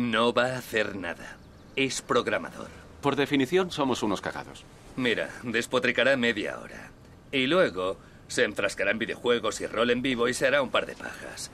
No va a hacer nada. Es programador. Por definición, somos unos cagados. Mira, despotricará media hora. Y luego se enfrascará en videojuegos y rol en vivo y se hará un par de pajas.